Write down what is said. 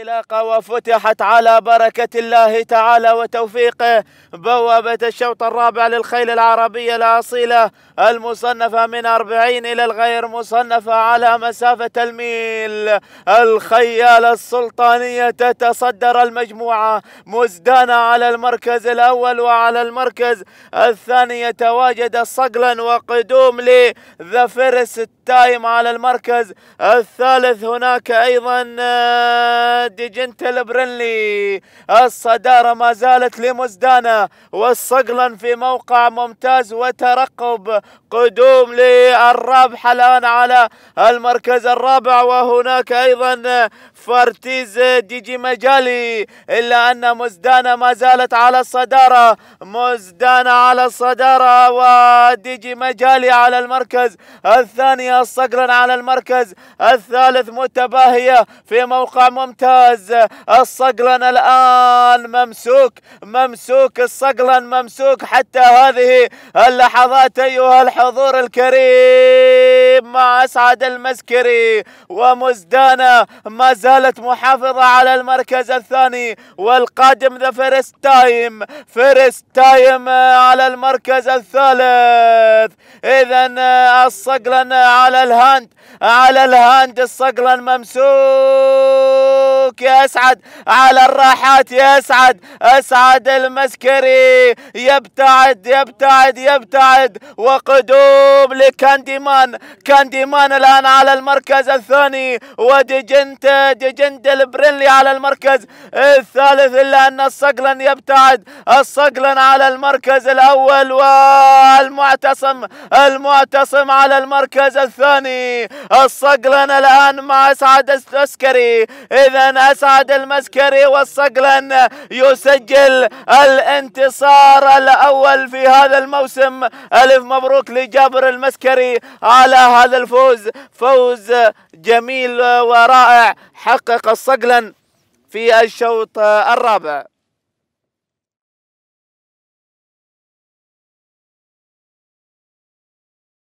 انطلاق وفتحت على بركة الله تعالى وتوفيقه بوابة الشوط الرابع للخيل العربية الأصيلة المصنفة من أربعين إلى الغير مصنفة على مسافة الميل الخيال السلطانية تتصدر المجموعة مزدانة على المركز الأول وعلى المركز الثاني يتواجد صقلا وقدوم لذا فيرست تايم على المركز الثالث هناك أيضا دي جنتل برنلي الصدارة ما زالت لمزدانة والصقلن في موقع ممتاز وترقب قدوم للرابحة الآن على المركز الرابع وهناك أيضا فارتيز ديجي مجالي إلا أن مزدانة ما زالت على الصدارة مزدانة على الصدارة وديجي مجالي على المركز الثاني الصقلن على المركز الثالث متباهية في موقع ممتاز ممتاز الصقلن الآن ممسوك ممسوك الصقلن ممسوك حتى هذه اللحظات أيها الحضور الكريم مع أسعد المسكري ومزدانة ما زالت محافظة على المركز الثاني والقادم ذا فيرست تايم فيرست تايم على المركز الثالث إذا الصقلن على الهاند على الهاند الصقلن ممسوك مبروك يا اسعد على الراحات يا اسعد اسعد المسكري يبتعد يبتعد يبتعد وقدوم لكانديمان كانديمان الان على المركز الثاني وديجنت ديجنت البرينلي على المركز الثالث الا ان الصقلن يبتعد الصقلن على المركز الاول والمعتصم المعتصم على المركز الثاني الصقلن الان مع اسعد السكري اذا من أسعد المسكري والصقلن يسجل الانتصار الأول في هذا الموسم ألف مبروك لجابر المسكري على هذا الفوز فوز جميل ورائع حقق الصقلن في الشوط الرابع